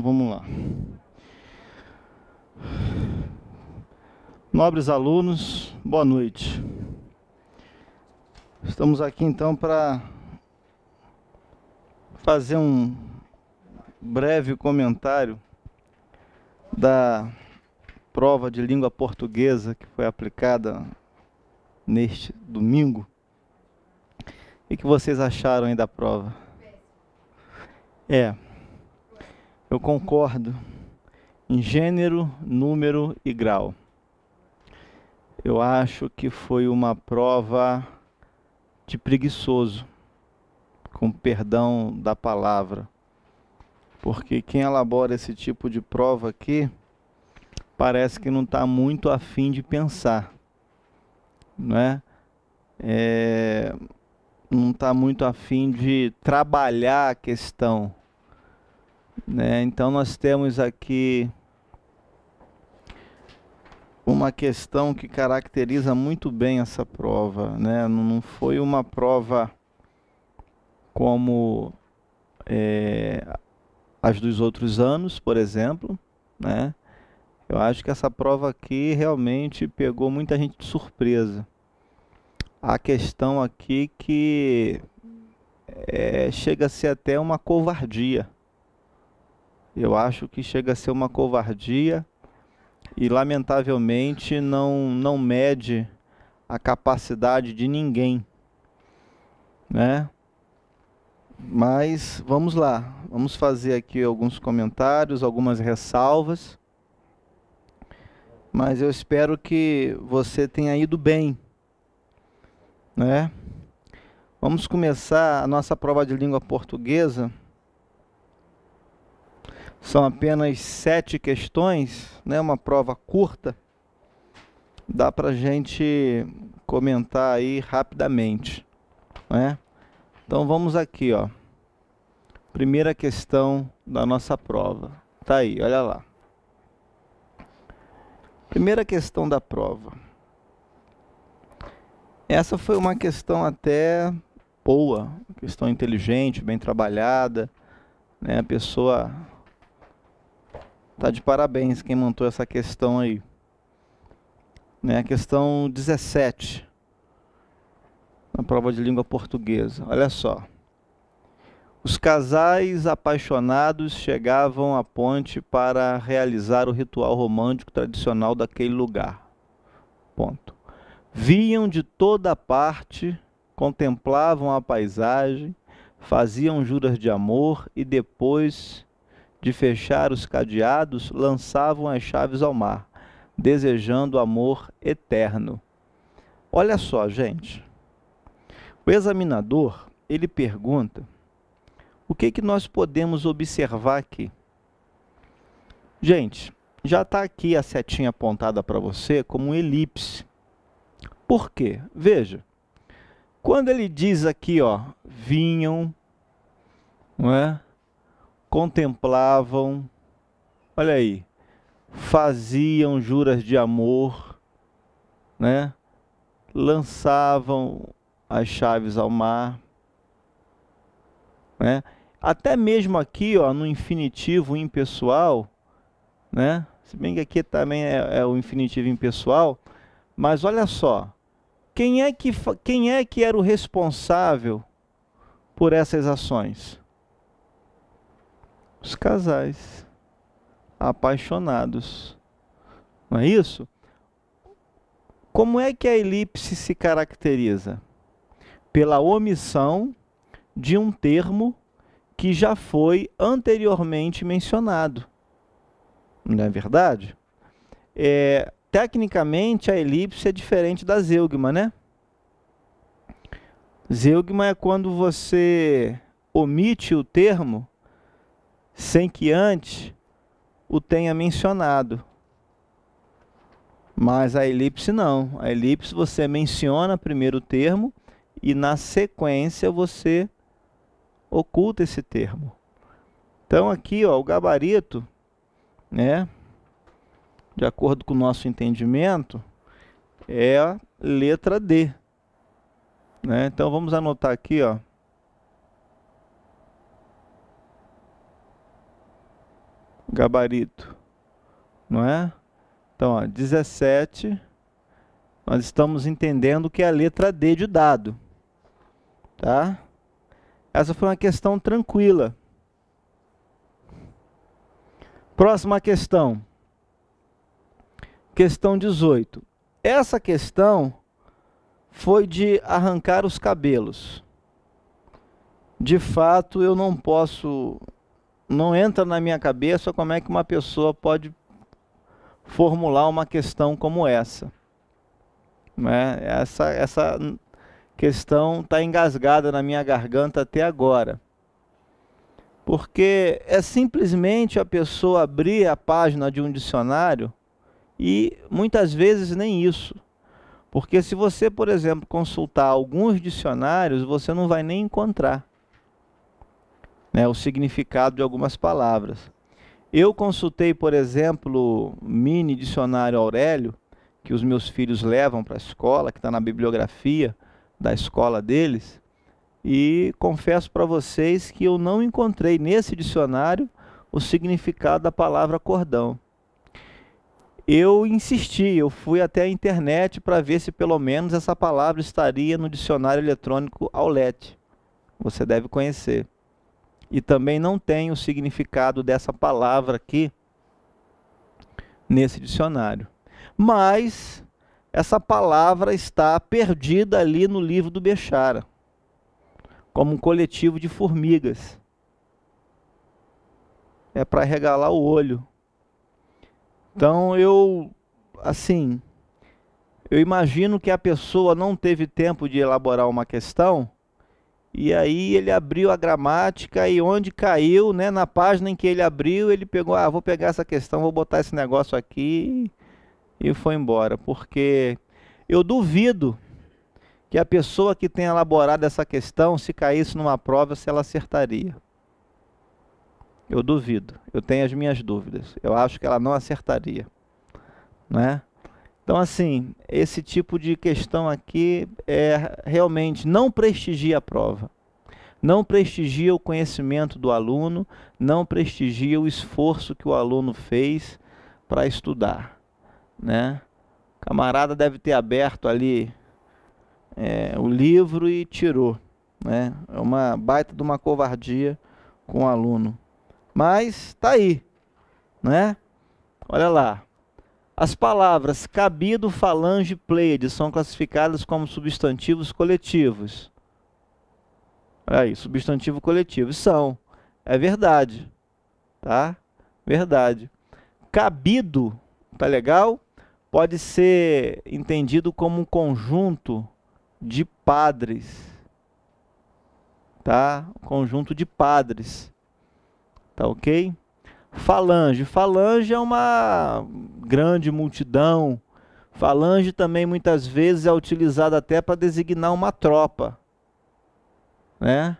Então vamos lá. Nobres alunos, boa noite. Estamos aqui então para fazer um breve comentário da prova de língua portuguesa que foi aplicada neste domingo. O que vocês acharam aí da prova? É eu concordo em gênero, número e grau. Eu acho que foi uma prova de preguiçoso, com perdão da palavra. Porque quem elabora esse tipo de prova aqui parece que não está muito afim de pensar, né? É, não está muito afim de trabalhar a questão né? Então nós temos aqui uma questão que caracteriza muito bem essa prova, né? Não foi uma prova como é, as dos outros anos, por exemplo, né? Eu acho que essa prova aqui realmente pegou muita gente de surpresa. A questão aqui que é, chega a ser até uma covardia eu acho que chega a ser uma covardia e, lamentavelmente, não, não mede a capacidade de ninguém, né? Mas vamos lá, vamos fazer aqui alguns comentários, algumas ressalvas. Mas eu espero que você tenha ido bem, né? Vamos começar a nossa prova de língua portuguesa são apenas sete questões, né? uma prova curta. Dá para gente comentar aí rapidamente. Né? Então vamos aqui, ó. Primeira questão da nossa prova. Tá aí, olha lá. Primeira questão da prova. Essa foi uma questão até boa, questão inteligente, bem trabalhada, né? A pessoa Tá de parabéns quem montou essa questão aí. Né, a questão 17. Na prova de língua portuguesa. Olha só. Os casais apaixonados chegavam à ponte para realizar o ritual romântico tradicional daquele lugar. Ponto. Viam de toda parte, contemplavam a paisagem, faziam juras de amor e depois de fechar os cadeados, lançavam as chaves ao mar, desejando amor eterno. Olha só, gente. O examinador, ele pergunta: o que que nós podemos observar aqui? Gente, já está aqui a setinha apontada para você como um elipse. Por quê? Veja, quando ele diz aqui, ó, vinham, não é? contemplavam, olha aí, faziam juras de amor, né? lançavam as chaves ao mar. Né? Até mesmo aqui, ó, no infinitivo impessoal, né? se bem que aqui também é, é o infinitivo impessoal, mas olha só, quem é, que, quem é que era o responsável por essas ações? os casais apaixonados. Não é isso? Como é que a elipse se caracteriza? Pela omissão de um termo que já foi anteriormente mencionado. Não é verdade? É, tecnicamente, a elipse é diferente da zeugma, né? Zeugma é quando você omite o termo sem que antes o tenha mencionado. Mas a elipse não. A elipse você menciona primeiro o termo e na sequência você oculta esse termo. Então aqui, ó, o gabarito, né, de acordo com o nosso entendimento, é a letra D. Né? Então vamos anotar aqui, ó, gabarito, não é? Então, ó, 17, nós estamos entendendo que é a letra D de dado, tá? Essa foi uma questão tranquila. Próxima questão. Questão 18. Essa questão foi de arrancar os cabelos. De fato, eu não posso não entra na minha cabeça como é que uma pessoa pode formular uma questão como essa. Né? Essa, essa questão está engasgada na minha garganta até agora. Porque é simplesmente a pessoa abrir a página de um dicionário e muitas vezes nem isso. Porque se você, por exemplo, consultar alguns dicionários, você não vai nem encontrar né, o significado de algumas palavras. Eu consultei, por exemplo, mini dicionário Aurélio, que os meus filhos levam para a escola, que está na bibliografia da escola deles, e confesso para vocês que eu não encontrei nesse dicionário o significado da palavra cordão. Eu insisti, eu fui até a internet para ver se pelo menos essa palavra estaria no dicionário eletrônico Aulet. Você deve conhecer e também não tem o significado dessa palavra aqui nesse dicionário. Mas essa palavra está perdida ali no livro do Bechara, como um coletivo de formigas. É para regalar o olho. Então eu, assim, eu imagino que a pessoa não teve tempo de elaborar uma questão e aí ele abriu a gramática e onde caiu, né, na página em que ele abriu, ele pegou, ah, vou pegar essa questão, vou botar esse negócio aqui e foi embora, porque eu duvido que a pessoa que tenha elaborado essa questão, se caísse numa prova, se ela acertaria. Eu duvido. Eu tenho as minhas dúvidas. Eu acho que ela não acertaria, né? Então, assim, esse tipo de questão aqui é realmente não prestigia a prova, não prestigia o conhecimento do aluno, não prestigia o esforço que o aluno fez para estudar, né? O camarada deve ter aberto ali é, o livro e tirou, né? É uma baita de uma covardia com o aluno, mas tá aí, né? Olha lá, as palavras cabido, falange e pleiade são classificadas como substantivos coletivos. Olha aí, substantivo coletivo. São. É verdade. Tá? Verdade. Cabido, tá legal? Pode ser entendido como um conjunto de padres. Tá? Um conjunto de padres. Tá ok? Falange. Falange é uma grande multidão. Falange também muitas vezes é utilizada até para designar uma tropa, né?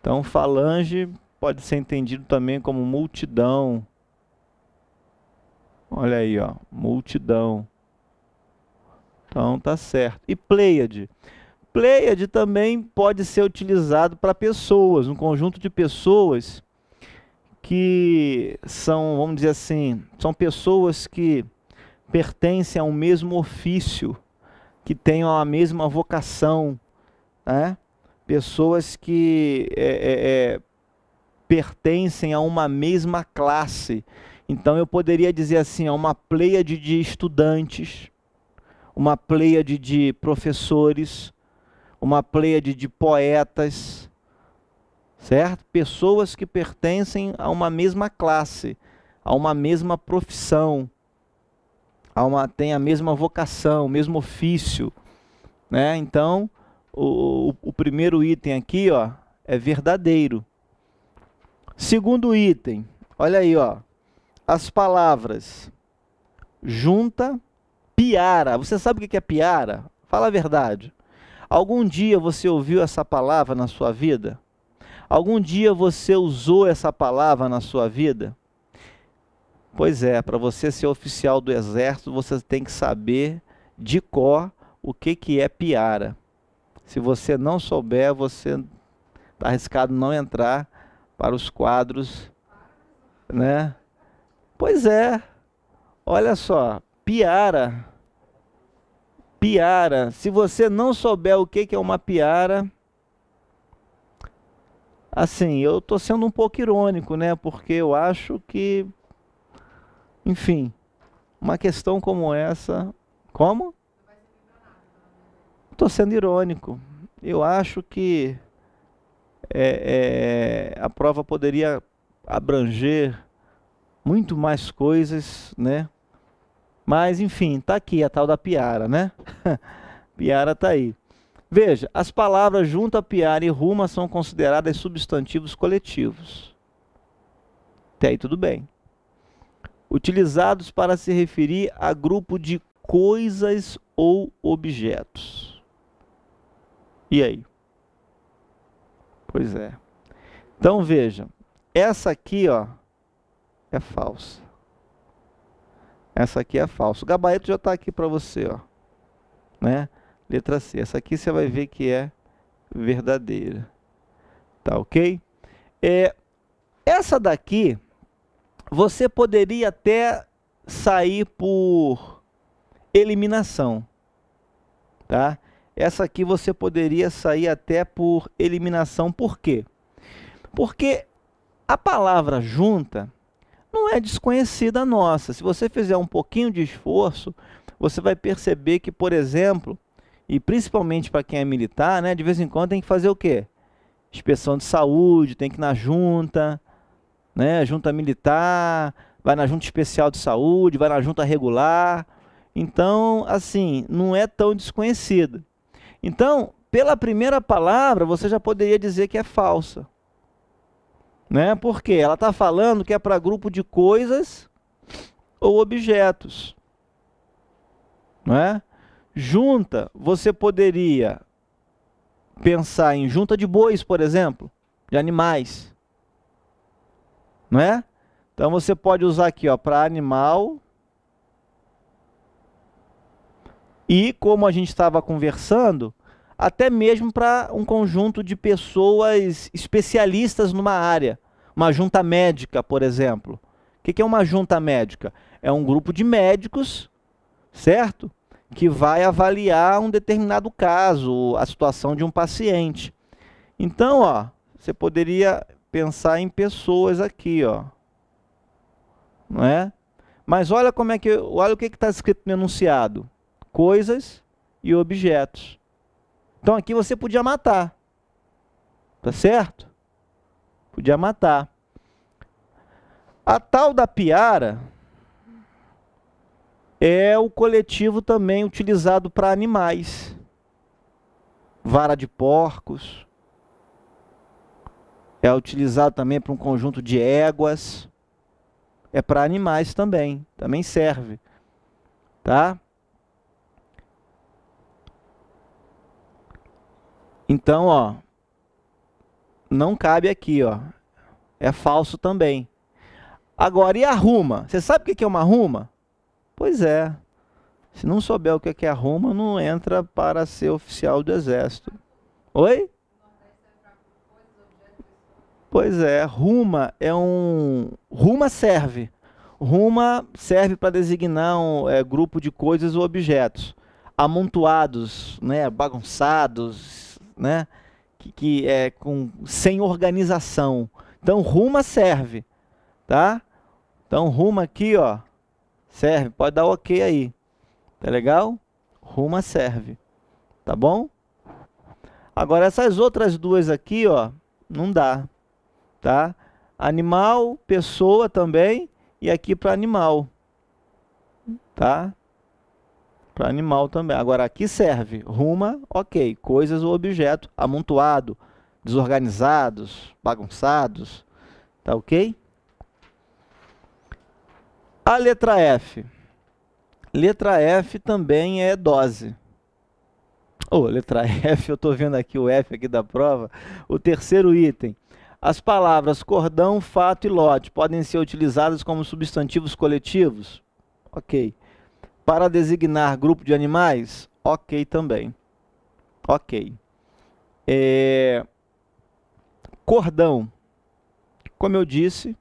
Então falange pode ser entendido também como multidão. Olha aí, ó, multidão. Então tá certo. E Pleiade. Pleiade também pode ser utilizado para pessoas, um conjunto de pessoas que são, vamos dizer assim, são pessoas que pertencem ao mesmo ofício, que tenham a mesma vocação, né? pessoas que é, é, é, pertencem a uma mesma classe. Então eu poderia dizer assim, é uma pleia de, de estudantes, uma pleia de, de professores, uma pleia de, de poetas, certo? Pessoas que pertencem a uma mesma classe, a uma mesma profissão, a uma, tem a mesma vocação, o mesmo ofício, né? Então, o, o, o primeiro item aqui, ó, é verdadeiro. Segundo item, olha aí, ó, as palavras junta, piara. Você sabe o que é piara? Fala a verdade. Algum dia você ouviu essa palavra na sua vida? Algum dia você usou essa palavra na sua vida? Pois é, para você ser oficial do exército, você tem que saber de cor o que, que é piara. Se você não souber, você está arriscado não entrar para os quadros, né? Pois é. Olha só, piara. Piara. Se você não souber o que, que é uma piara, Assim, eu tô sendo um pouco irônico, né? Porque eu acho que, enfim, uma questão como essa, como? Tô sendo irônico. Eu acho que é, é, a prova poderia abranger muito mais coisas, né? Mas enfim, tá aqui a tal da piara, né? piara tá aí. Veja, as palavras junta, piar e ruma são consideradas substantivos coletivos. Até aí tudo bem. Utilizados para se referir a grupo de coisas ou objetos. E aí? Pois é. Então veja, essa aqui, ó, é falsa. Essa aqui é falsa. O gabarito já está aqui para você, ó, né? Letra C. Essa aqui você vai ver que é verdadeira. Tá ok? É, essa daqui, você poderia até sair por eliminação. Tá? Essa aqui você poderia sair até por eliminação. Por quê? Porque a palavra junta não é desconhecida nossa. Se você fizer um pouquinho de esforço, você vai perceber que, por exemplo, e principalmente para quem é militar, né, de vez em quando tem que fazer o quê? Inspeção de saúde, tem que ir na junta, né, junta militar, vai na junta especial de saúde, vai na junta regular. Então, assim, não é tão desconhecido. Então, pela primeira palavra, você já poderia dizer que é falsa. Né? Porque ela está falando que é para grupo de coisas ou objetos. não é? Junta, você poderia pensar em junta de bois, por exemplo, de animais. Não é? Então você pode usar aqui, ó, para animal. E como a gente estava conversando, até mesmo para um conjunto de pessoas especialistas numa área. Uma junta médica, por exemplo. O que é uma junta médica? É um grupo de médicos, certo? que vai avaliar um determinado caso, a situação de um paciente. Então, ó, você poderia pensar em pessoas aqui, ó. Não é? Mas olha como é que, olha o que está escrito no enunciado: coisas e objetos. Então aqui você podia matar, tá certo? Podia matar. A tal da piara é o coletivo também utilizado para animais. Vara de porcos. É utilizado também para um conjunto de éguas. É para animais também, também serve. Tá? Então, ó, não cabe aqui, ó. É falso também. Agora, e a ruma? Você sabe o que é uma ruma? Pois é. Se não souber o é que é Roma, não entra para ser oficial do exército. Oi? Pois é, Ruma é um. Ruma serve. Ruma serve para designar um é, grupo de coisas ou objetos amontoados, né, bagunçados, né, que, que é com sem organização. Então Ruma serve, tá? Então Ruma aqui, ó. Serve, pode dar ok aí. Tá legal? Ruma serve. Tá bom? Agora essas outras duas aqui, ó, não dá, tá? Animal, pessoa também e aqui para animal. Tá? Para animal também. Agora aqui serve ruma, OK, coisas ou objeto amontoado, desorganizados, bagunçados. Tá OK? A letra F. Letra F também é dose. Ou oh, letra F, eu estou vendo aqui o F aqui da prova. O terceiro item. As palavras cordão, fato e lote podem ser utilizadas como substantivos coletivos? Ok. Para designar grupo de animais? Ok também. Ok. É... Cordão. Como eu disse,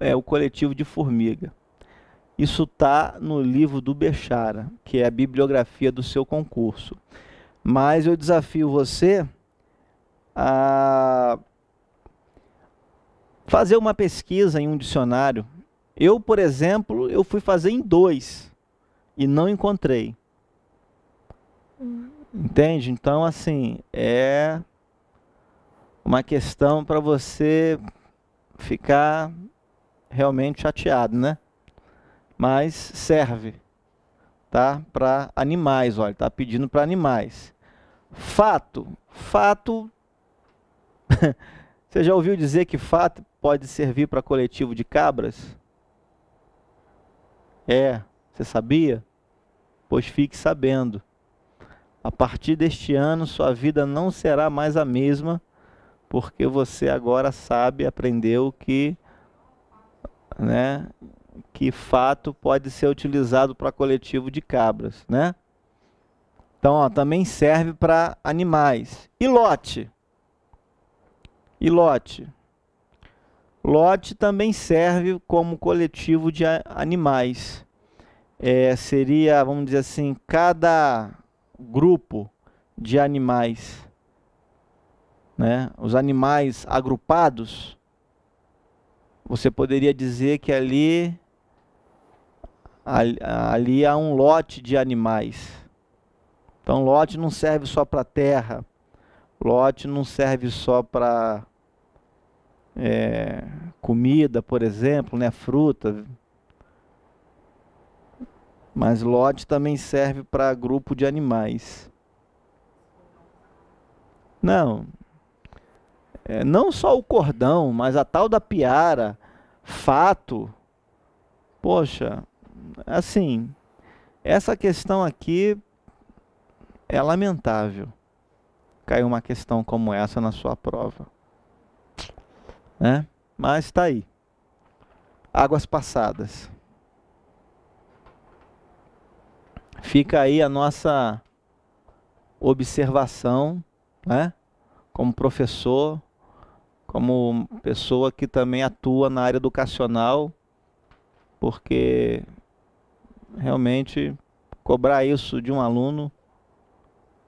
é o coletivo de formiga. Isso está no livro do Bechara, que é a bibliografia do seu concurso. Mas eu desafio você a fazer uma pesquisa em um dicionário. Eu, por exemplo, eu fui fazer em dois e não encontrei. Entende? Então, assim, é uma questão para você ficar realmente chateado, né? mas serve tá? para animais, olha, está pedindo para animais. Fato, fato, você já ouviu dizer que fato pode servir para coletivo de cabras? É, você sabia? Pois fique sabendo. A partir deste ano, sua vida não será mais a mesma, porque você agora sabe, aprendeu que né, que fato pode ser utilizado para coletivo de cabras, né? Então, ó, também serve para animais. E lote? E lote? Lote também serve como coletivo de animais. É, seria, vamos dizer assim, cada grupo de animais, né? Os animais agrupados, você poderia dizer que ali ali, há um lote de animais. Então, lote não serve só para terra, lote não serve só para é, comida, por exemplo, né, fruta. Mas lote também serve para grupo de animais. Não. É, não só o cordão, mas a tal da piara, fato. Poxa, assim, essa questão aqui é lamentável. Caiu uma questão como essa na sua prova. Né? Mas está aí. Águas passadas. Fica aí a nossa observação, né? Como professor, como pessoa que também atua na área educacional, porque realmente cobrar isso de um aluno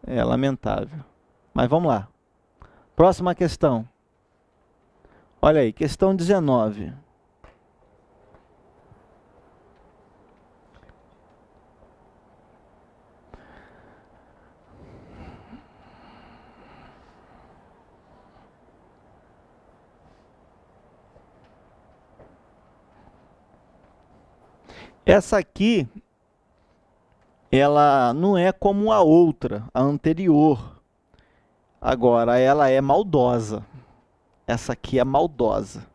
é lamentável. Mas vamos lá. Próxima questão. Olha aí, questão 19. Essa aqui, ela não é como a outra, a anterior. Agora, ela é maldosa. Essa aqui é maldosa.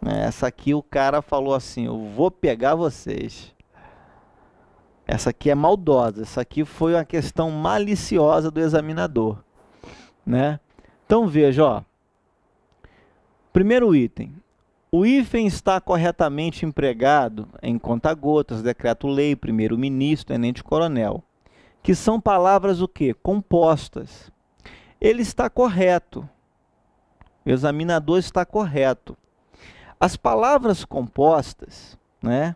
Né, essa aqui o cara falou assim, eu vou pegar vocês. Essa aqui é maldosa, essa aqui foi uma questão maliciosa do examinador. Né? Então veja, ó. Primeiro item, o hífen está corretamente empregado em conta-gotas, decreto-lei, primeiro-ministro, tenente-coronel, que são palavras o quê? Compostas. Ele está correto. O examinador está correto. As palavras compostas, né,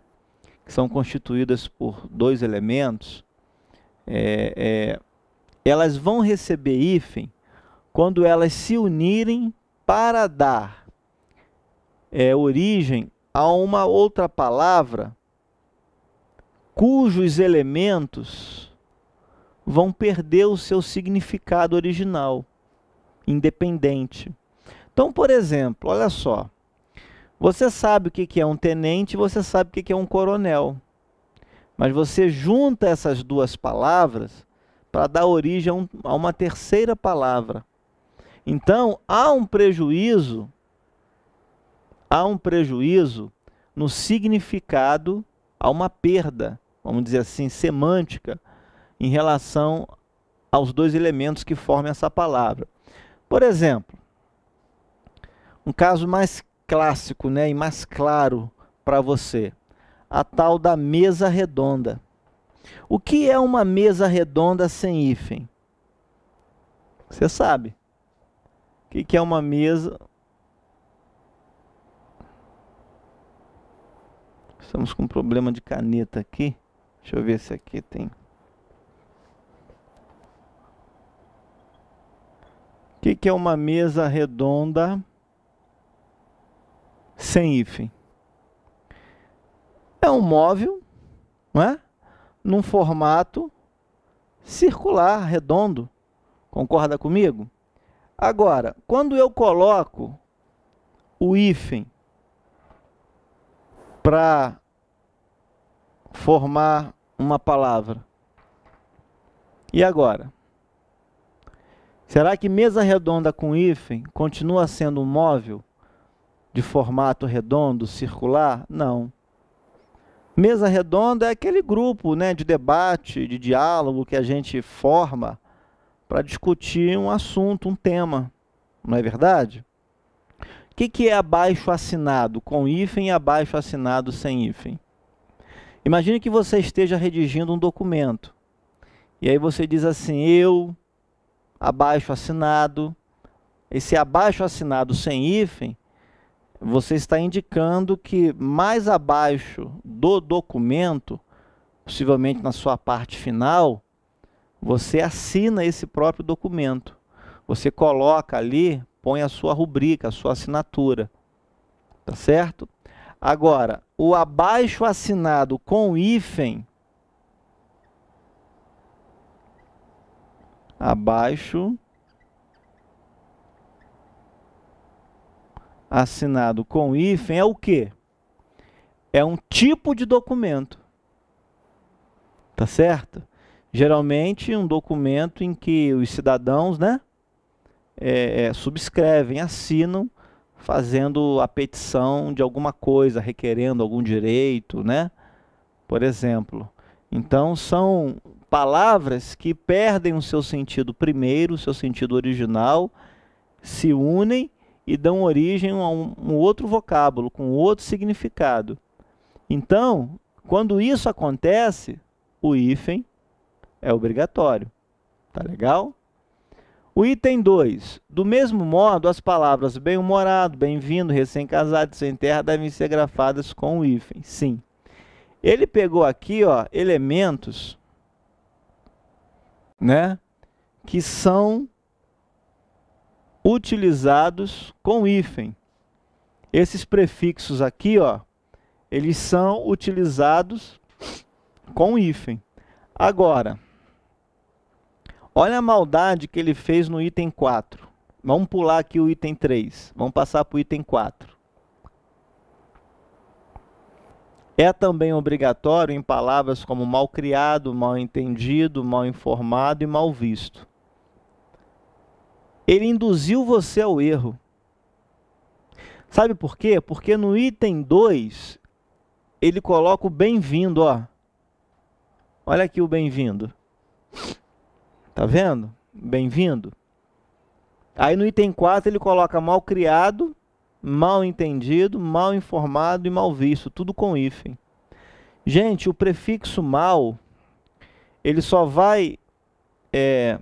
que são constituídas por dois elementos, é, é, elas vão receber hífen quando elas se unirem para dar é, origem a uma outra palavra cujos elementos vão perder o seu significado original, independente. Então, por exemplo, olha só. Você sabe o que é um tenente, você sabe o que é um coronel. Mas você junta essas duas palavras para dar origem a uma terceira palavra. Então, há um prejuízo há um prejuízo no significado, há uma perda, vamos dizer assim, semântica, em relação aos dois elementos que formam essa palavra. Por exemplo, um caso mais clássico né, e mais claro para você, a tal da mesa redonda. O que é uma mesa redonda sem hífen? Você sabe. O que é uma mesa, Estamos com um problema de caneta aqui. Deixa eu ver se aqui tem. O que, que é uma mesa redonda sem hífen? É um móvel, não é? Num formato circular, redondo. Concorda comigo? Agora, quando eu coloco o hífen para formar uma palavra. E agora? Será que mesa redonda com hífen continua sendo um móvel de formato redondo, circular? Não. Mesa redonda é aquele grupo né, de debate, de diálogo que a gente forma para discutir um assunto, um tema. Não é verdade? O que, que é abaixo assinado com hífen e abaixo assinado sem hífen? Imagine que você esteja redigindo um documento. E aí você diz assim, eu, abaixo assinado. Esse abaixo assinado sem hífen, você está indicando que mais abaixo do documento, possivelmente na sua parte final, você assina esse próprio documento. Você coloca ali põe a sua rubrica, a sua assinatura. Tá certo? Agora, o abaixo assinado com hífen abaixo assinado com hífen é o quê? É um tipo de documento. Tá certo? Geralmente um documento em que os cidadãos, né, é, é, subscrevem, assinam, fazendo a petição de alguma coisa, requerendo algum direito, né? Por exemplo. Então são palavras que perdem o seu sentido primeiro, o seu sentido original, se unem e dão origem a um, um outro vocábulo com outro significado. Então, quando isso acontece, o hífen é obrigatório. Tá legal? O item 2. Do mesmo modo, as palavras bem-humorado, bem-vindo, recém-casado, sem terra devem ser grafadas com o hífen. Sim. Ele pegou aqui, ó, elementos, né, que são utilizados com hífen. Esses prefixos aqui, ó, eles são utilizados com hífen. Agora, Olha a maldade que ele fez no item 4. Vamos pular aqui o item 3. Vamos passar para o item 4. É também obrigatório em palavras como mal criado, mal entendido, mal informado e mal visto. Ele induziu você ao erro. Sabe por quê? Porque no item 2 ele coloca o bem-vindo, ó. Olha aqui o bem-vindo. Tá vendo? Bem-vindo. Aí no item 4 ele coloca mal criado, mal entendido, mal informado e mal visto, tudo com hífen. Gente, o prefixo mal, ele só vai é,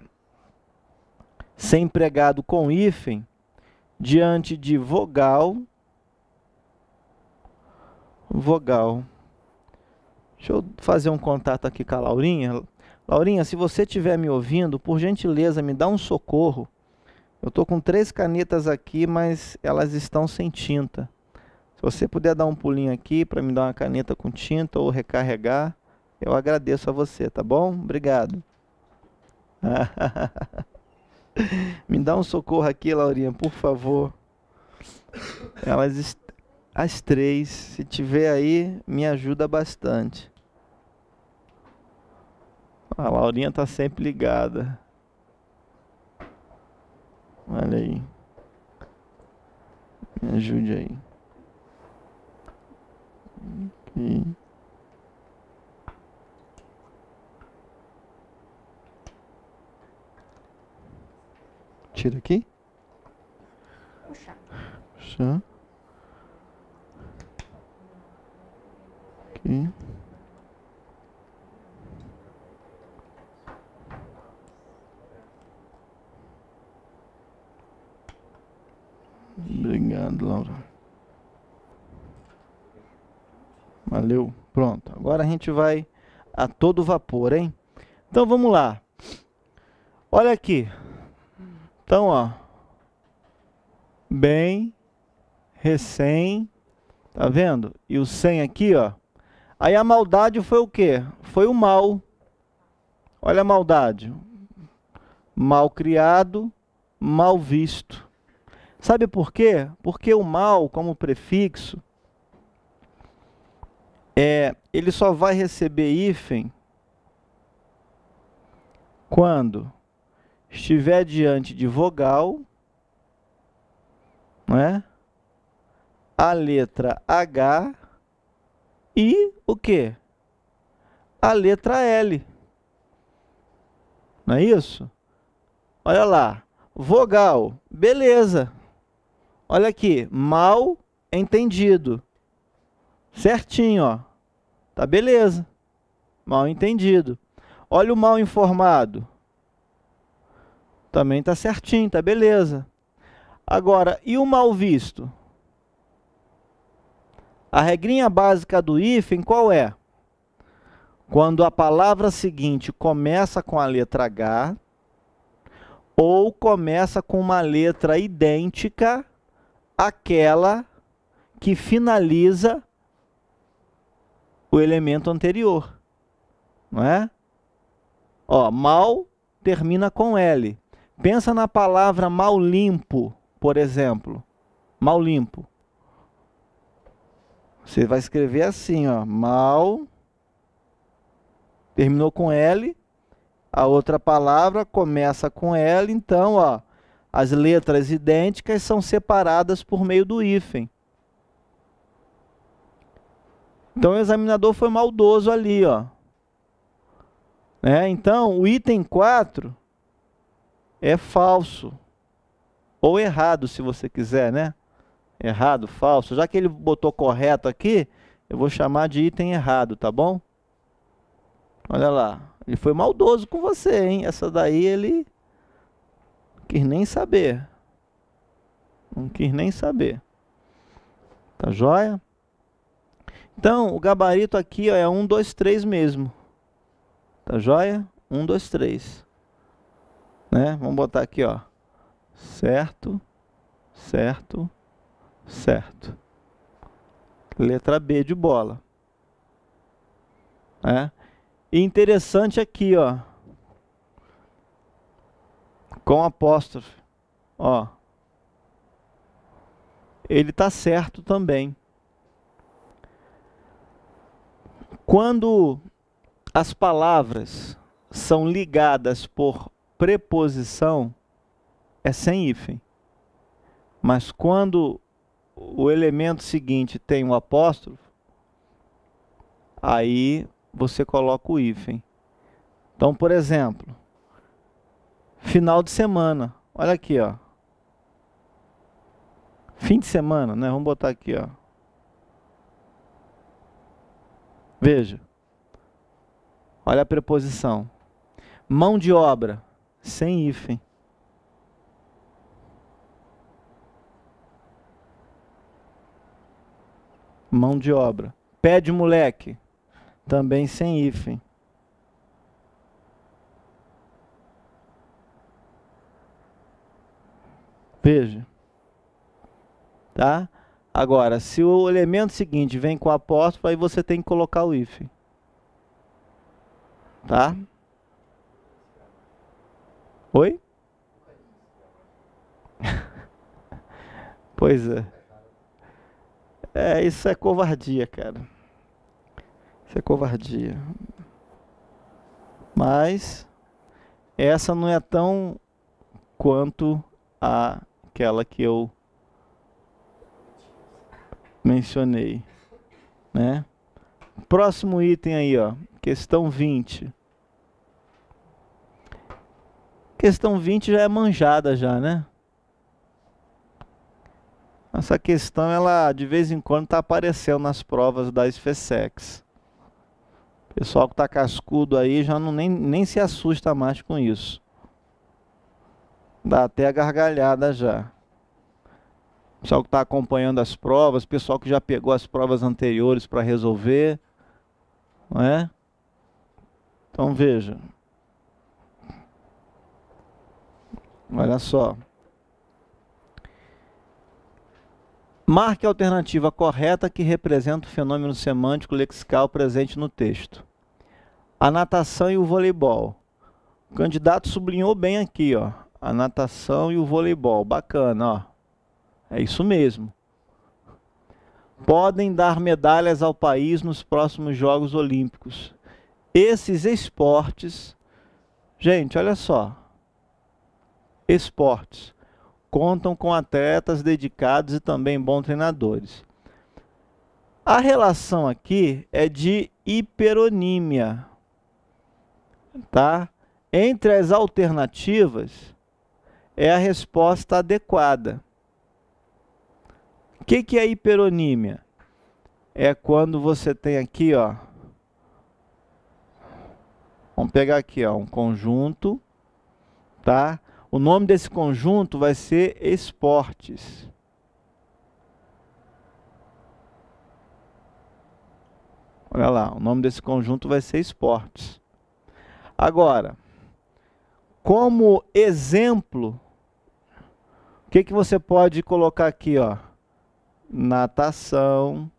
ser empregado com hífen diante de vogal, vogal. Deixa eu fazer um contato aqui com a Laurinha, Laurinha, se você estiver me ouvindo, por gentileza, me dá um socorro. Eu estou com três canetas aqui, mas elas estão sem tinta. Se você puder dar um pulinho aqui para me dar uma caneta com tinta ou recarregar, eu agradeço a você, tá bom? Obrigado. me dá um socorro aqui, Laurinha, por favor. Elas as três, se tiver aí, me ajuda bastante. A Laurinha tá sempre ligada. Olha aí. Me ajude aí. Tira aqui. Puxar. Puxar. Aqui. Obrigado, Laura. Valeu. Pronto. Agora a gente vai a todo vapor, hein? Então vamos lá. Olha aqui. Então, ó. Bem, recém, tá vendo? E o sem aqui, ó. Aí a maldade foi o quê? Foi o mal. Olha a maldade. Mal criado, mal visto. Sabe por quê? Porque o mal, como prefixo, é, ele só vai receber hífen quando estiver diante de vogal, é? a letra H e o quê? A letra L. Não é isso? Olha lá, vogal, beleza. Olha aqui, mal entendido. Certinho, ó. Tá beleza. Mal entendido. Olha o mal informado. Também tá certinho, tá beleza. Agora, e o mal visto? A regrinha básica do hífen qual é? Quando a palavra seguinte começa com a letra H ou começa com uma letra idêntica aquela que finaliza o elemento anterior, não é? Ó, mal termina com L. Pensa na palavra mal limpo, por exemplo. Mal limpo. Você vai escrever assim, ó, mal terminou com L, a outra palavra começa com L, então, ó, as letras idênticas são separadas por meio do hífen. Então o examinador foi maldoso ali, ó. Né? Então o item 4 é falso. Ou errado, se você quiser, né? Errado, falso. Já que ele botou correto aqui, eu vou chamar de item errado, tá bom? Olha lá. Ele foi maldoso com você, hein? Essa daí ele quis nem saber. Não quis nem saber. Tá joia? Então, o gabarito aqui ó, é 1, 2, 3 mesmo. Tá joia? 1, 2, 3. Né? Vamos botar aqui, ó. Certo, certo, certo. Letra B de bola. É. E interessante aqui, ó com apóstrofe. Ó. Ele está certo também. Quando as palavras são ligadas por preposição, é sem hífen. Mas quando o elemento seguinte tem um apóstrofo, aí você coloca o hífen. Então, por exemplo, final de semana. Olha aqui, ó. Fim de semana, né? Vamos botar aqui, ó. Veja. Olha a preposição. Mão de obra, sem hífen. Mão de obra. Pé de moleque, também sem hífen. Veja. Tá? Agora, se o elemento seguinte vem com apóstrofo, aí você tem que colocar o if. Tá? Oi? pois é. É, isso é covardia, cara. Isso é covardia. Mas essa não é tão quanto a aquela que eu mencionei, né? Próximo item aí, ó, questão 20. Questão 20 já é manjada já, né? Essa questão ela de vez em quando tá aparecendo nas provas da SFSEX. Pessoal que tá cascudo aí já não nem, nem se assusta mais com isso. Dá até a gargalhada já. pessoal que está acompanhando as provas, pessoal que já pegou as provas anteriores para resolver, não é? Então veja. Olha só. Marque a alternativa correta que representa o fenômeno semântico lexical presente no texto. A natação e o voleibol. O candidato sublinhou bem aqui, ó a natação e o voleibol. Bacana, ó. É isso mesmo. Podem dar medalhas ao país nos próximos Jogos Olímpicos. Esses esportes, gente, olha só. Esportes contam com atletas dedicados e também bons treinadores. A relação aqui é de hiperonímia, tá? Entre as alternativas, é a resposta adequada. O que, que é hiperonímia? É quando você tem aqui, ó. Vamos pegar aqui, ó, um conjunto, tá? O nome desse conjunto vai ser esportes. Olha lá, o nome desse conjunto vai ser esportes. Agora, como exemplo que, que você pode colocar aqui, ó? Natação.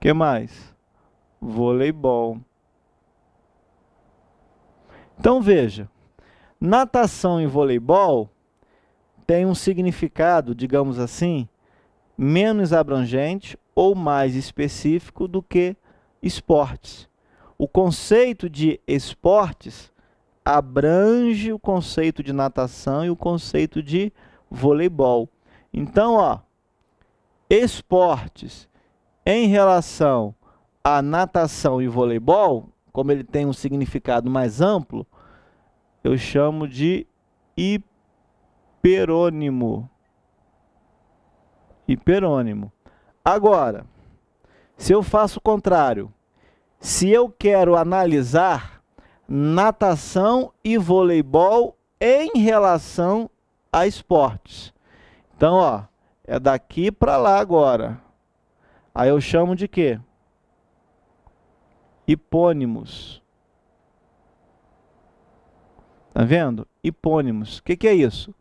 que mais? Voleibol. Então veja, natação e voleibol têm um significado, digamos assim, menos abrangente ou mais específico do que esportes. O conceito de esportes abrange o conceito de natação e o conceito de voleibol. Então, ó, esportes em relação à natação e voleibol, como ele tem um significado mais amplo, eu chamo de hiperônimo. Hiperônimo. Agora, se eu faço o contrário, se eu quero analisar natação e voleibol em relação a esportes. Então, ó, é daqui para lá agora. Aí eu chamo de quê? Hipônimos. Tá vendo? Hipônimos. O que, que é isso?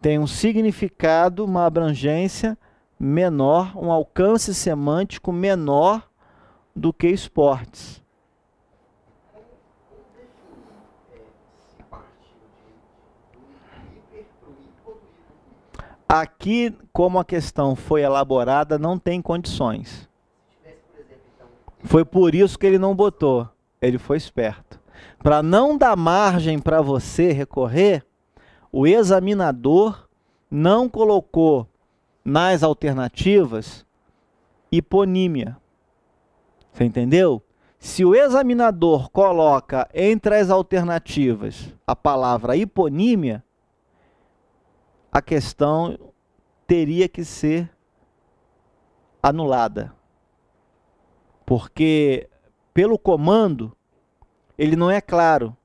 Tem um significado, uma abrangência menor, um alcance semântico menor do que esportes. Aqui, como a questão foi elaborada, não tem condições. Foi por isso que ele não botou. Ele foi esperto. Para não dar margem para você recorrer, o examinador não colocou nas alternativas hiponímia. Você entendeu? Se o examinador coloca entre as alternativas a palavra hiponímia, a questão teria que ser anulada. Porque pelo comando, ele não é claro.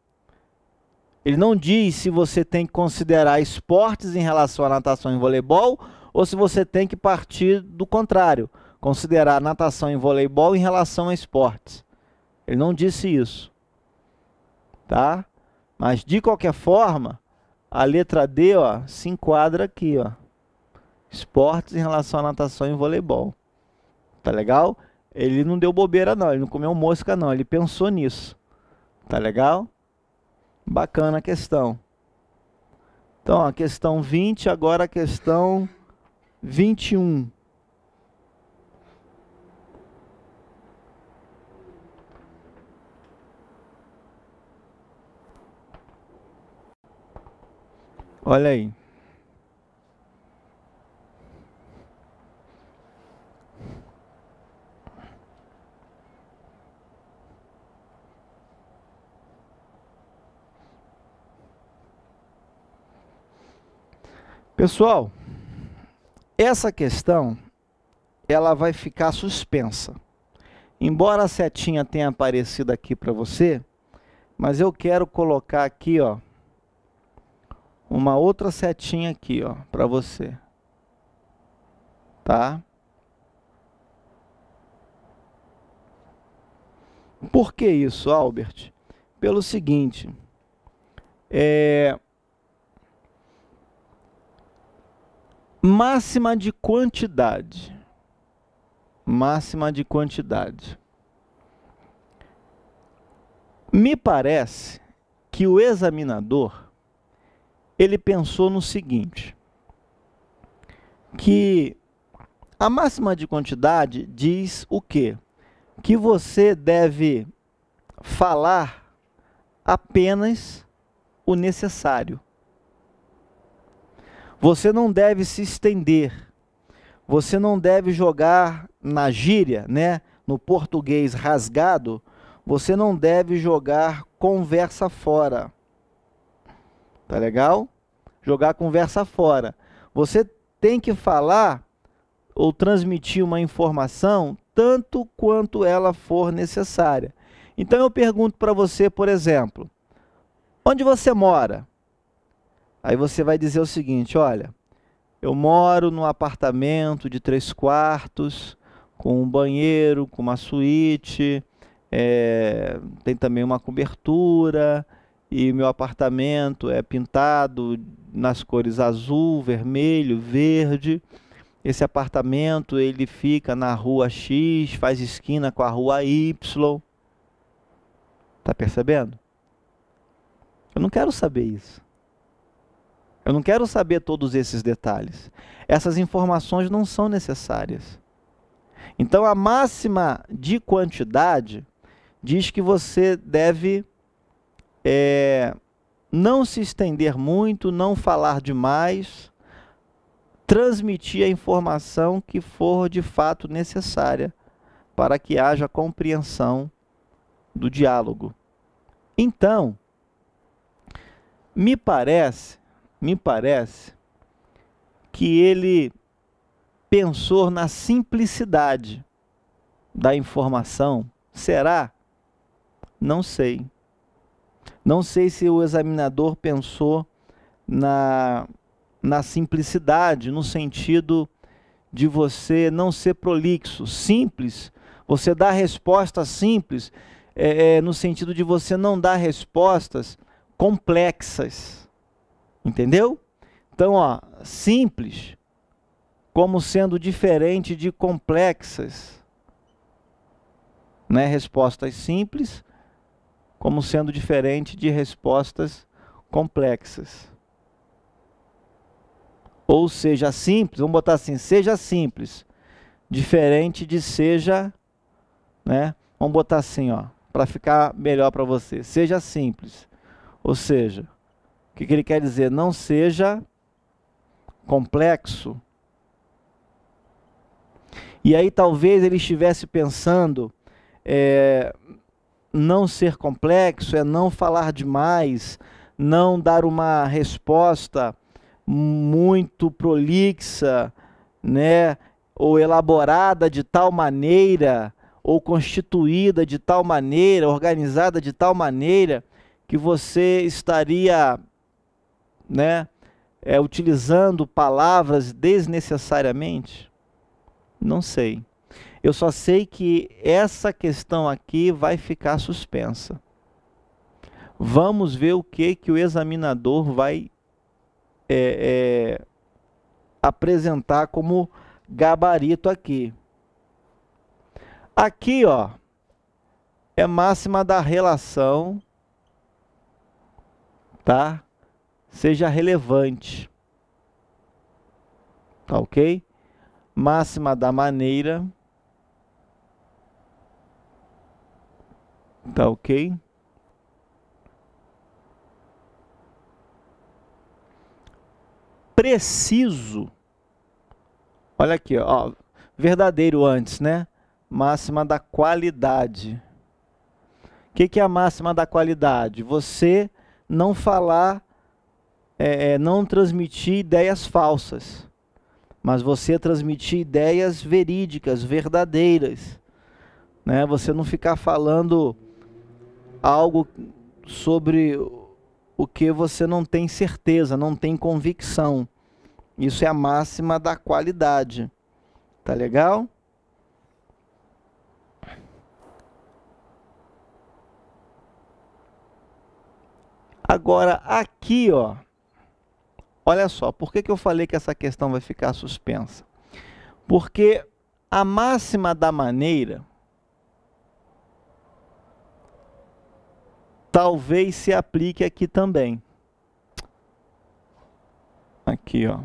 Ele não diz se você tem que considerar esportes em relação à natação e voleibol ou se você tem que partir do contrário, considerar natação e voleibol em relação a esportes. Ele não disse isso. Tá? Mas de qualquer forma, a letra D ó, se enquadra aqui. Ó. Esportes em relação à natação e voleibol. Tá legal? Ele não deu bobeira não, ele não comeu mosca não, ele pensou nisso. Tá legal? Bacana a questão. Então, a questão 20, agora a questão 21. Olha aí. Pessoal, essa questão ela vai ficar suspensa. Embora a setinha tenha aparecido aqui para você, mas eu quero colocar aqui, ó, uma outra setinha aqui, ó, para você. Tá? Por que isso, Albert? Pelo seguinte, é máxima de quantidade. Máxima de quantidade. Me parece que o examinador ele pensou no seguinte: que a máxima de quantidade diz o quê? Que você deve falar apenas o necessário. Você não deve se estender. Você não deve jogar na gíria, né? No português rasgado, você não deve jogar conversa fora. Tá legal? Jogar a conversa fora. Você tem que falar ou transmitir uma informação tanto quanto ela for necessária. Então eu pergunto para você, por exemplo, onde você mora? Aí você vai dizer o seguinte: olha, eu moro num apartamento de três quartos, com um banheiro, com uma suíte, é, tem também uma cobertura, e meu apartamento é pintado nas cores azul, vermelho, verde. Esse apartamento ele fica na rua X, faz esquina com a rua Y. Tá percebendo? Eu não quero saber isso. Eu não quero saber todos esses detalhes. Essas informações não são necessárias. Então a máxima de quantidade diz que você deve é, não se estender muito, não falar demais, transmitir a informação que for de fato necessária para que haja compreensão do diálogo. Então, me parece, me parece que ele pensou na simplicidade da informação. Será? Não sei. Não sei se o examinador pensou na, na simplicidade, no sentido de você não ser prolixo, simples, você dá respostas simples, é, é, no sentido de você não dar respostas complexas. Entendeu? Então, ó, simples como sendo diferente de complexas. Né? Respostas simples como sendo diferente de respostas complexas. Ou seja simples, vamos botar assim, seja simples, diferente de seja, né? Vamos botar assim, ó, para ficar melhor para você. Seja simples. Ou seja, o que, que ele quer dizer? Não seja complexo. E aí talvez ele estivesse pensando é, não ser complexo, é não falar demais, não dar uma resposta muito prolixa, né, ou elaborada de tal maneira, ou constituída de tal maneira, organizada de tal maneira que você estaria, né, é, utilizando palavras desnecessariamente? Não sei. Eu só sei que essa questão aqui vai ficar suspensa. Vamos ver o que, que o examinador vai é, é, apresentar como gabarito aqui. Aqui, ó, é máxima da relação, tá? Seja relevante. Tá ok? Máxima da maneira Tá ok? Preciso. Olha aqui, ó. Verdadeiro antes, né? Máxima da qualidade. O que, que, é a máxima da qualidade? Você não falar, é, é não transmitir ideias falsas, mas você transmitir ideias verídicas, verdadeiras. Né? Você não ficar falando algo sobre o que você não tem certeza, não tem convicção. Isso é a máxima da qualidade. Tá legal? Agora, aqui, ó, olha só, por que, que eu falei que essa questão vai ficar suspensa? Porque a máxima da maneira talvez se aplique aqui também. Aqui, ó.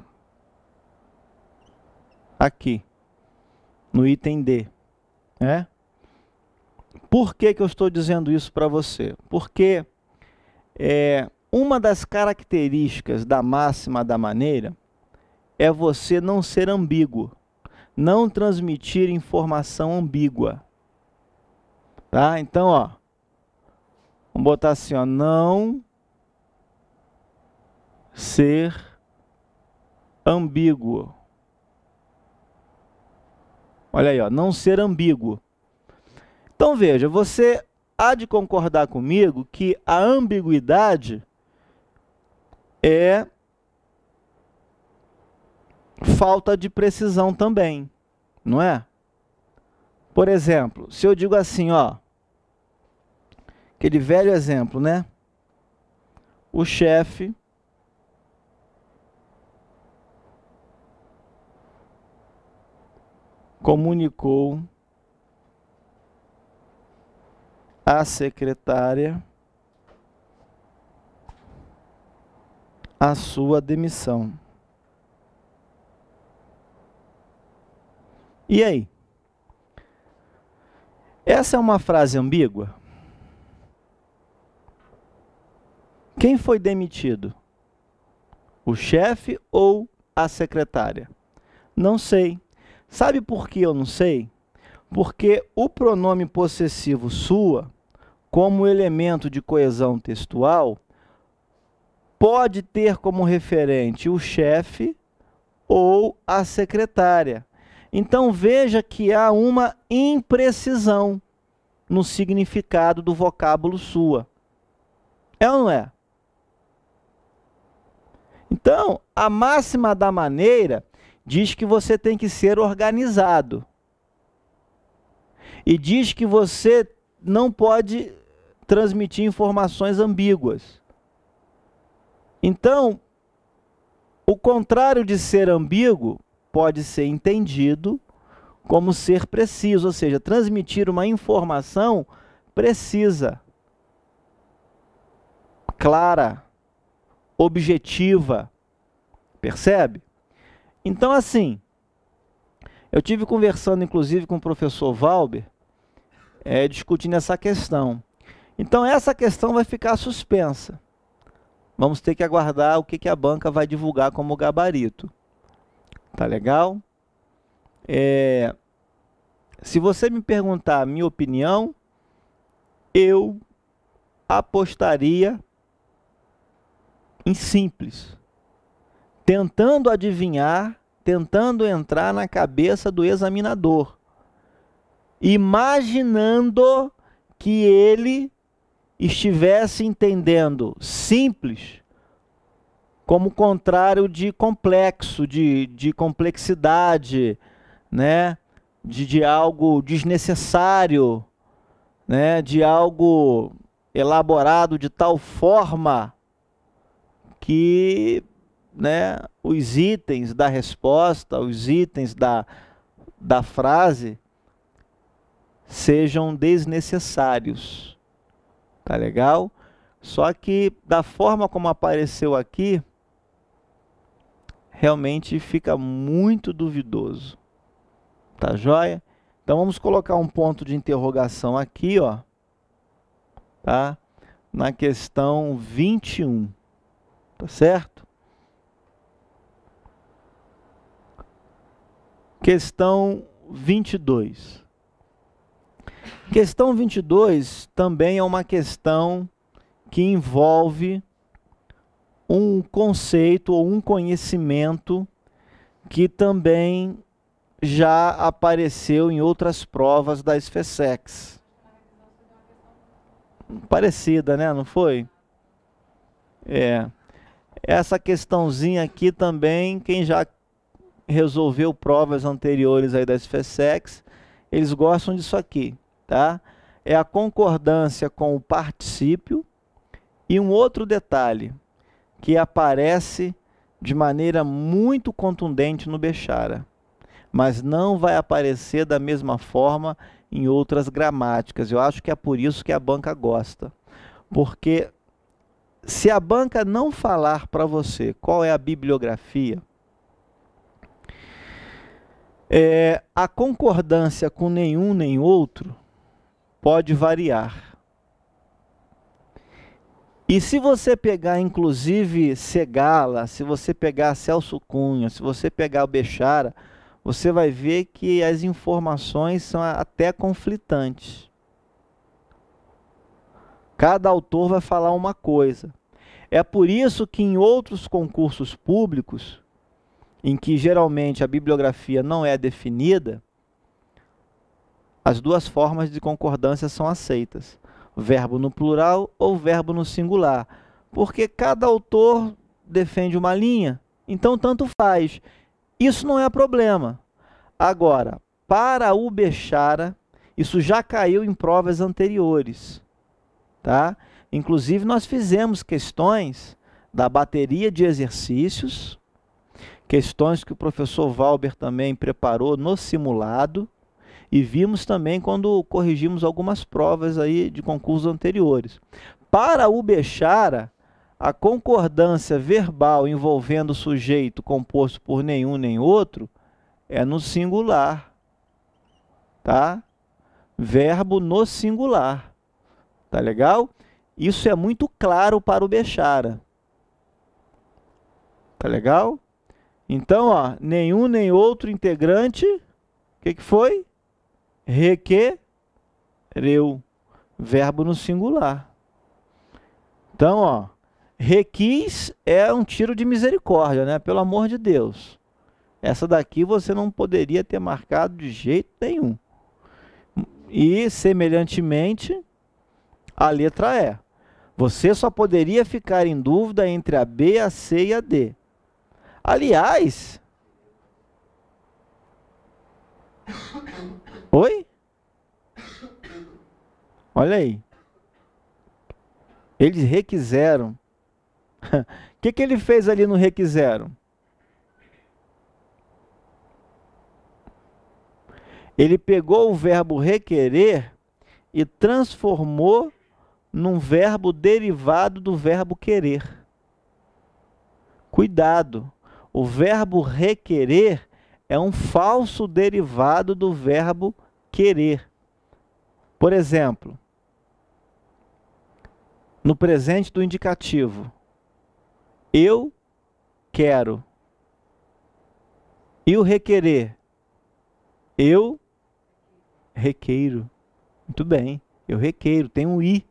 Aqui. No item D. É? Por que, que eu estou dizendo isso para você? Porque é, uma das características da máxima da maneira é você não ser ambíguo, não transmitir informação ambígua. Tá? Então, ó, Vamos botar assim, ó, não ser ambíguo. Olha aí, ó, não ser ambíguo. Então veja, você há de concordar comigo que a ambiguidade é falta de precisão também, não é? Por exemplo, se eu digo assim, ó, Aquele velho exemplo, né? O chefe comunicou à secretária a sua demissão. E aí? Essa é uma frase ambígua? Quem foi demitido? O chefe ou a secretária? Não sei. Sabe por que eu não sei? Porque o pronome possessivo sua, como elemento de coesão textual, pode ter como referente o chefe ou a secretária. Então veja que há uma imprecisão no significado do vocábulo sua. É ou não é? Então, a máxima da maneira diz que você tem que ser organizado. E diz que você não pode transmitir informações ambíguas. Então, o contrário de ser ambíguo pode ser entendido como ser preciso, ou seja, transmitir uma informação precisa, clara, objetiva, Percebe? Então, assim, eu tive conversando, inclusive, com o professor Valber, é, discutindo essa questão. Então, essa questão vai ficar suspensa. Vamos ter que aguardar o que, que a banca vai divulgar como gabarito. Tá legal? É, se você me perguntar a minha opinião, eu apostaria em simples tentando adivinhar, tentando entrar na cabeça do examinador, imaginando que ele estivesse entendendo simples como contrário de complexo, de, de complexidade, né? de, de algo desnecessário, né? de algo elaborado de tal forma que né, os itens da resposta, os itens da, da frase sejam desnecessários. Tá legal? Só que da forma como apareceu aqui, realmente fica muito duvidoso. Tá joia? Então vamos colocar um ponto de interrogação aqui, ó. Tá? Na questão 21. Tá certo? Questão 22. Questão 22 também é uma questão que envolve um conceito ou um conhecimento que também já apareceu em outras provas da SFESEX. Parecida, né? Não foi? É. Essa questãozinha aqui também, quem já resolveu provas anteriores aí das FESEX, eles gostam disso aqui, tá? É a concordância com o particípio e um outro detalhe que aparece de maneira muito contundente no Bechara, mas não vai aparecer da mesma forma em outras gramáticas. Eu acho que é por isso que a banca gosta. Porque se a banca não falar para você qual é a bibliografia, é, a concordância com nenhum nem outro pode variar. E se você pegar, inclusive, Segala, se você pegar Celso Cunha, se você pegar o Bechara, você vai ver que as informações são até conflitantes. Cada autor vai falar uma coisa. É por isso que em outros concursos públicos, em que geralmente a bibliografia não é definida, as duas formas de concordância são aceitas: verbo no plural ou verbo no singular, porque cada autor defende uma linha, então tanto faz. Isso não é problema. Agora, para o Bechara, isso já caiu em provas anteriores, tá? Inclusive nós fizemos questões da bateria de exercícios questões que o professor Valber também preparou no simulado e vimos também quando corrigimos algumas provas aí de concursos anteriores. Para o Bechara, a concordância verbal envolvendo o sujeito composto por nenhum nem outro é no singular, tá? Verbo no singular, tá legal? Isso é muito claro para o Bechara, tá legal? Então, ó, nenhum nem outro integrante, o que, que foi? Requereu, verbo no singular. Então, ó, requis é um tiro de misericórdia, né? Pelo amor de Deus. Essa daqui você não poderia ter marcado de jeito nenhum. E, semelhantemente, a letra E. Você só poderia ficar em dúvida entre a B, a C e a D. Aliás. Oi? Olha aí. Eles requiseram. O que, que ele fez ali no requiseram? Ele pegou o verbo requerer e transformou num verbo derivado do verbo querer. Cuidado. O verbo requerer é um falso derivado do verbo querer. Por exemplo, no presente do indicativo, eu quero. E o requerer? Eu requeiro. Muito bem, eu requeiro, tem um i.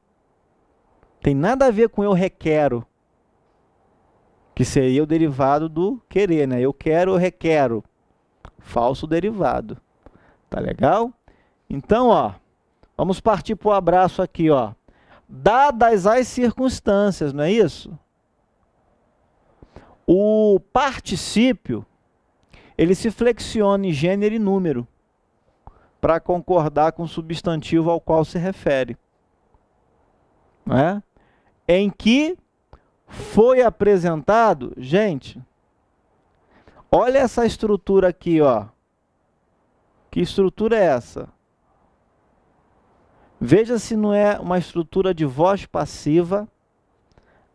Tem nada a ver com eu requero que seria o derivado do querer, né? Eu quero, eu requero. Falso derivado. Tá legal? Então, ó, vamos partir para o abraço aqui, ó. Dadas as circunstâncias, não é isso? O particípio, ele se flexiona em gênero e número para concordar com o substantivo ao qual se refere. Não é? Em que foi apresentado, gente, olha essa estrutura aqui, ó. Que estrutura é essa? Veja se não é uma estrutura de voz passiva,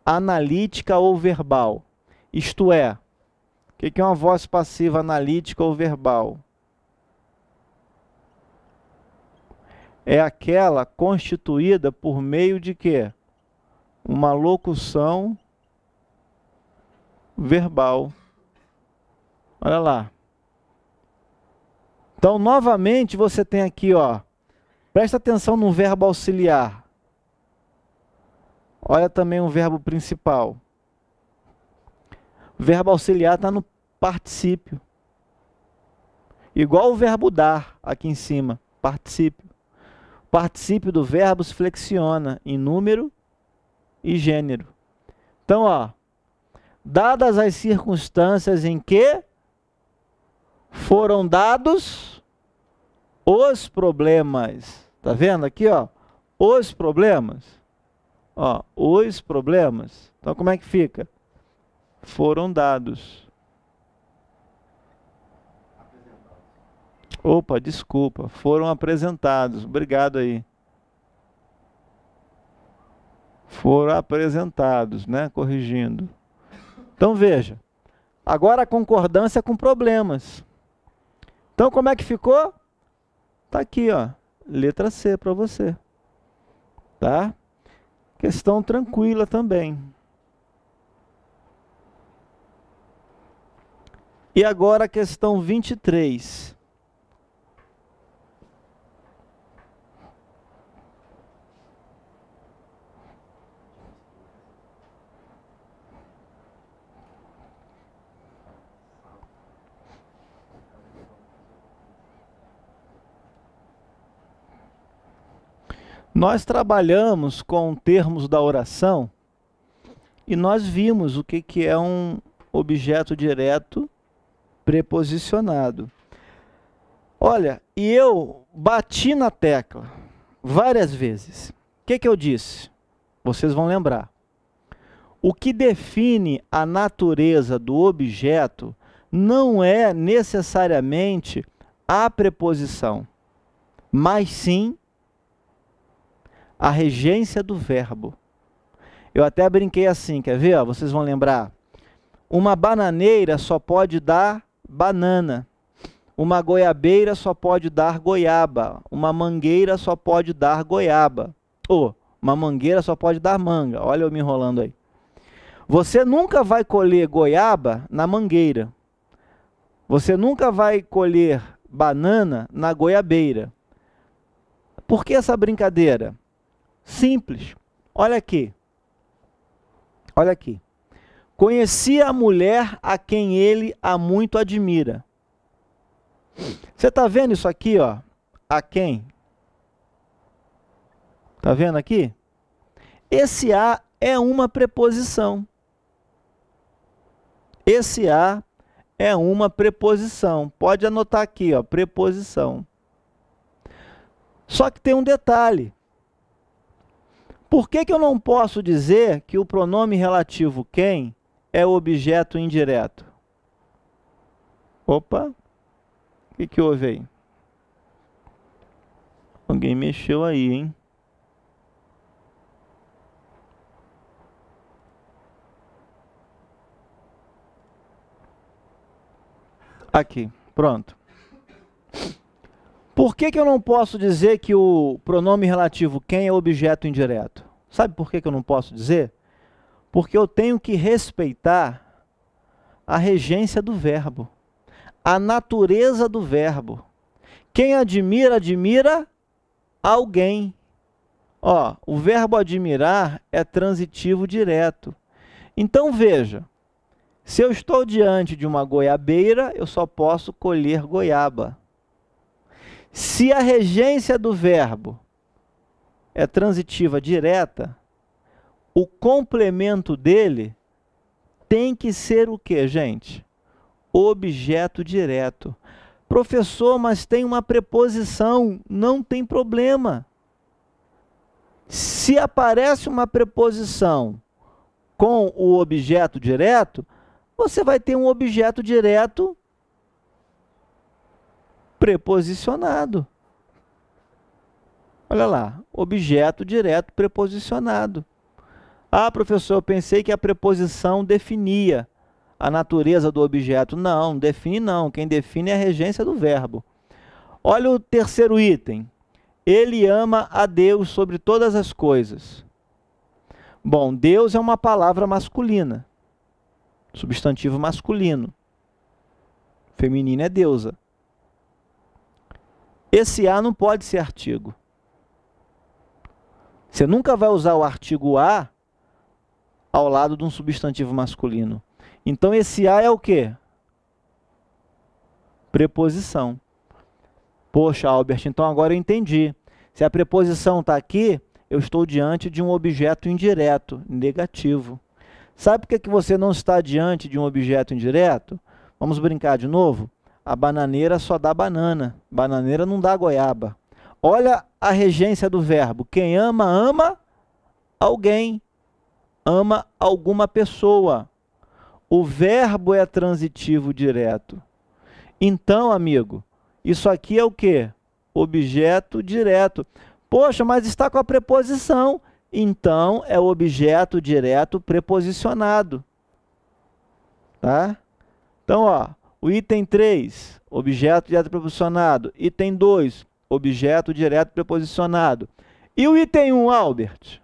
analítica ou verbal. Isto é, o que é uma voz passiva analítica ou verbal? É aquela constituída por meio de quê? Uma locução verbal. Olha lá. Então, novamente, você tem aqui, ó. Presta atenção no verbo auxiliar. Olha também o verbo principal. O verbo auxiliar está no particípio. Igual o verbo dar aqui em cima, particípio. particípio do verbo se flexiona em número e gênero. Então, ó, dadas as circunstâncias em que foram dados os problemas. Tá vendo aqui, ó? Os problemas. Ó, os problemas. Então como é que fica? Foram dados. Opa, desculpa, foram apresentados. Obrigado aí. Foram apresentados, né? Corrigindo. Então veja, agora a concordância com problemas. Então como é que ficou? Tá aqui, ó, letra C para você. Tá? Questão tranquila também. E agora a questão 23. Nós trabalhamos com termos da oração e nós vimos o que, que é um objeto direto preposicionado. Olha, e eu bati na tecla várias vezes. O que, que eu disse? Vocês vão lembrar. O que define a natureza do objeto não é necessariamente a preposição, mas sim a regência do verbo. Eu até brinquei assim, quer ver? Vocês vão lembrar. Uma bananeira só pode dar banana. Uma goiabeira só pode dar goiaba. Uma mangueira só pode dar goiaba. Ou oh, uma mangueira só pode dar manga. Olha eu me enrolando aí. Você nunca vai colher goiaba na mangueira. Você nunca vai colher banana na goiabeira. Por que essa brincadeira? Simples. Olha aqui. Olha aqui. Conhecia a mulher a quem ele há muito admira. Você está vendo isso aqui, ó? A quem? Está vendo aqui? Esse a é uma preposição. Esse a é uma preposição. Pode anotar aqui, ó, preposição. Só que tem um detalhe. Por que, que eu não posso dizer que o pronome relativo quem é objeto indireto? Opa, o que, que houve aí? Alguém mexeu aí, hein? Aqui, pronto. Por que, que eu não posso dizer que o pronome relativo quem é objeto indireto? Sabe por que, que eu não posso dizer? Porque eu tenho que respeitar a regência do verbo, a natureza do verbo. Quem admira, admira alguém. Ó, o verbo admirar é transitivo direto. Então veja, se eu estou diante de uma goiabeira, eu só posso colher goiaba. Se a regência do verbo é transitiva direta, o complemento dele tem que ser o que, gente? Objeto direto. Professor, mas tem uma preposição, não tem problema. Se aparece uma preposição com o objeto direto, você vai ter um objeto direto preposicionado. Olha lá, objeto direto preposicionado. Ah, professor, eu pensei que a preposição definia a natureza do objeto. Não, define não. Quem define é a regência do verbo. Olha o terceiro item. Ele ama a Deus sobre todas as coisas. Bom, Deus é uma palavra masculina. Substantivo masculino. Feminino é deusa. Esse A não pode ser artigo. Você nunca vai usar o artigo A ao lado de um substantivo masculino. Então esse A é o quê? Preposição. Poxa, Albert, então agora eu entendi. Se a preposição está aqui, eu estou diante de um objeto indireto, negativo. Sabe por que, que você não está diante de um objeto indireto? Vamos brincar de novo? A bananeira só dá banana. Bananeira não dá goiaba. Olha a regência do verbo. Quem ama, ama alguém. Ama alguma pessoa. O verbo é transitivo direto. Então, amigo, isso aqui é o que? Objeto direto. Poxa, mas está com a preposição. Então, é o objeto direto preposicionado. Tá? Então, ó, o item 3, objeto direto preposicionado. Item 2, objeto direto preposicionado. E o item 1, Albert?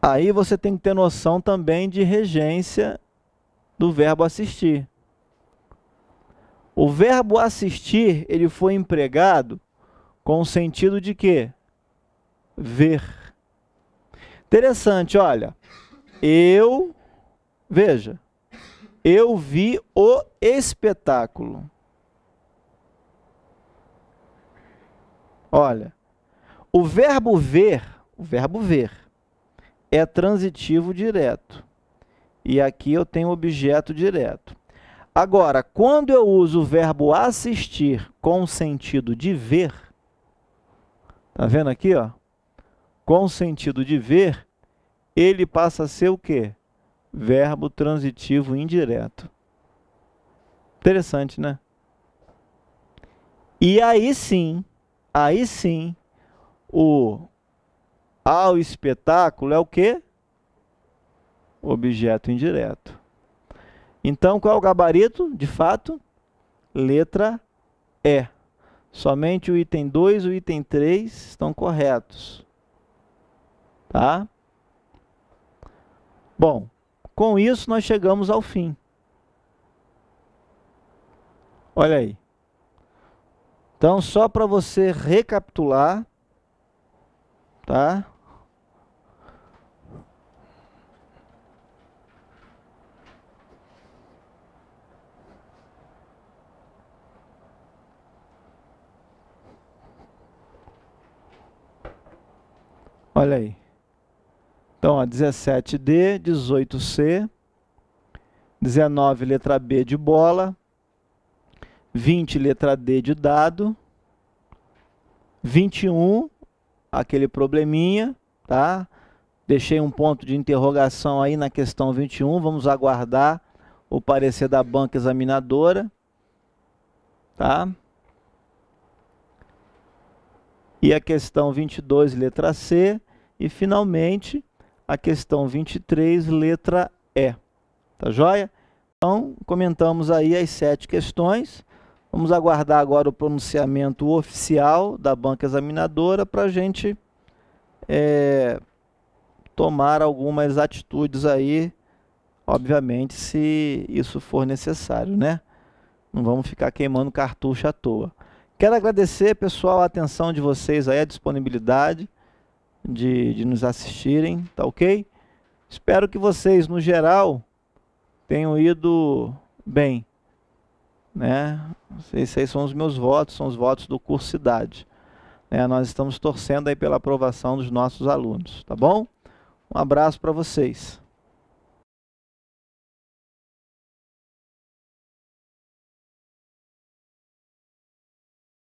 Aí você tem que ter noção também de regência do verbo assistir. O verbo assistir, ele foi empregado com o sentido de quê? Ver. Interessante, olha. Eu, veja, eu vi o espetáculo. Olha, o verbo ver, o verbo ver, é transitivo direto. E aqui eu tenho objeto direto. Agora, quando eu uso o verbo assistir com sentido de ver, tá vendo aqui, ó? Com sentido de ver, ele passa a ser o quê? Verbo transitivo indireto. Interessante, né? E aí sim, aí sim, o ao espetáculo é o quê? Objeto indireto. Então, qual é o gabarito, de fato? Letra E. Somente o item 2 e o item 3 estão corretos. Tá? Bom, com isso nós chegamos ao fim. Olha aí. Então, só para você recapitular, tá? Olha aí. Então, ó, 17D, 18C, 19 letra B de bola, 20 letra D de dado, 21 aquele probleminha, tá? Deixei um ponto de interrogação aí na questão 21, vamos aguardar o parecer da banca examinadora, tá? E a questão 22, letra C, e finalmente a questão 23, letra E. Tá joia? Então, comentamos aí as sete questões. Vamos aguardar agora o pronunciamento oficial da banca examinadora para a gente é, tomar algumas atitudes aí, obviamente, se isso for necessário, né? Não vamos ficar queimando cartucho à toa. Quero agradecer, pessoal, a atenção de vocês aí, a disponibilidade de, de nos assistirem, tá ok? Espero que vocês, no geral, tenham ido bem, né? Esses são os meus votos, são os votos do curso Cidade. Né? nós estamos torcendo aí pela aprovação dos nossos alunos, tá bom? Um abraço para vocês.